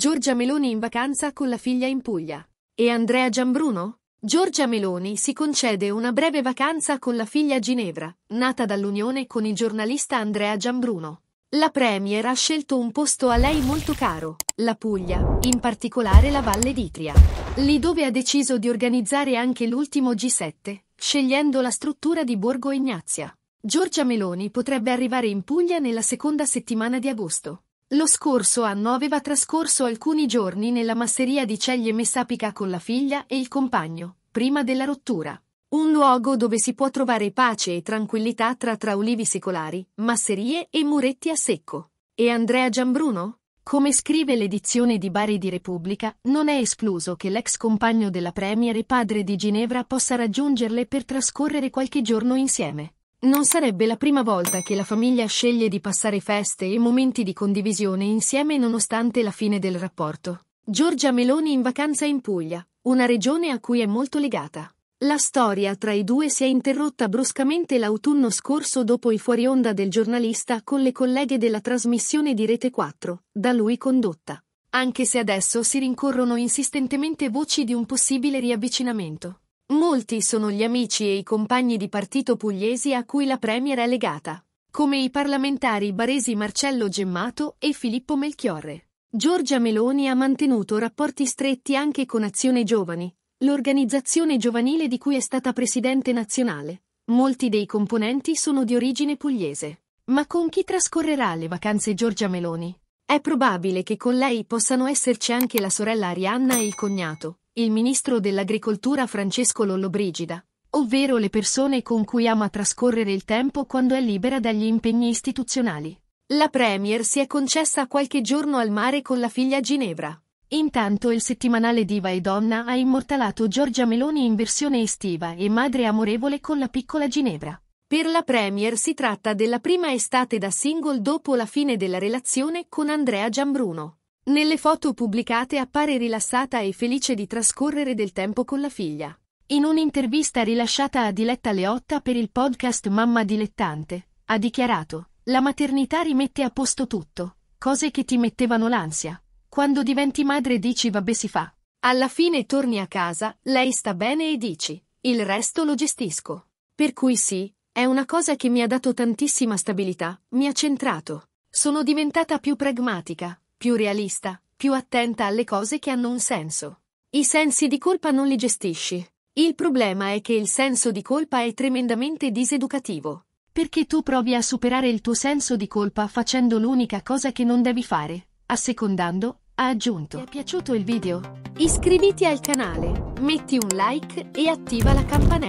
Giorgia Meloni in vacanza con la figlia in Puglia. E Andrea Giambruno? Giorgia Meloni si concede una breve vacanza con la figlia Ginevra, nata dall'unione con il giornalista Andrea Giambruno. La Premier ha scelto un posto a lei molto caro, la Puglia, in particolare la Valle d'Itria. Lì dove ha deciso di organizzare anche l'ultimo G7, scegliendo la struttura di Borgo Ignazia. Giorgia Meloni potrebbe arrivare in Puglia nella seconda settimana di agosto. Lo scorso anno aveva trascorso alcuni giorni nella masseria di Ceglie Messapica con la figlia e il compagno, prima della rottura. Un luogo dove si può trovare pace e tranquillità tra traulivi secolari, masserie e muretti a secco. E Andrea Giambruno? Come scrive l'edizione di Bari di Repubblica, non è escluso che l'ex compagno della Premier e padre di Ginevra possa raggiungerle per trascorrere qualche giorno insieme. Non sarebbe la prima volta che la famiglia sceglie di passare feste e momenti di condivisione insieme nonostante la fine del rapporto. Giorgia Meloni in vacanza in Puglia, una regione a cui è molto legata. La storia tra i due si è interrotta bruscamente l'autunno scorso dopo i fuori onda del giornalista con le colleghe della trasmissione di Rete 4, da lui condotta. Anche se adesso si rincorrono insistentemente voci di un possibile riavvicinamento. Molti sono gli amici e i compagni di partito pugliesi a cui la Premier è legata, come i parlamentari baresi Marcello Gemmato e Filippo Melchiorre. Giorgia Meloni ha mantenuto rapporti stretti anche con Azione Giovani, l'organizzazione giovanile di cui è stata presidente nazionale. Molti dei componenti sono di origine pugliese. Ma con chi trascorrerà le vacanze Giorgia Meloni? È probabile che con lei possano esserci anche la sorella Arianna e il cognato, il ministro dell'agricoltura Francesco Lollobrigida, ovvero le persone con cui ama trascorrere il tempo quando è libera dagli impegni istituzionali. La Premier si è concessa qualche giorno al mare con la figlia Ginevra. Intanto il settimanale Diva e Donna ha immortalato Giorgia Meloni in versione estiva e madre amorevole con la piccola Ginevra. Per la Premier si tratta della prima estate da single dopo la fine della relazione con Andrea Gianbruno. Nelle foto pubblicate appare rilassata e felice di trascorrere del tempo con la figlia. In un'intervista rilasciata a Diletta Leotta per il podcast Mamma Dilettante, ha dichiarato La maternità rimette a posto tutto, cose che ti mettevano l'ansia. Quando diventi madre dici vabbè si fa. Alla fine torni a casa, lei sta bene e dici il resto lo gestisco. Per cui sì, è una cosa che mi ha dato tantissima stabilità, mi ha centrato. Sono diventata più pragmatica, più realista, più attenta alle cose che hanno un senso. I sensi di colpa non li gestisci. Il problema è che il senso di colpa è tremendamente diseducativo. Perché tu provi a superare il tuo senso di colpa facendo l'unica cosa che non devi fare, assecondando, ha aggiunto. Ti è piaciuto il video? Iscriviti al canale, metti un like e attiva la campanella.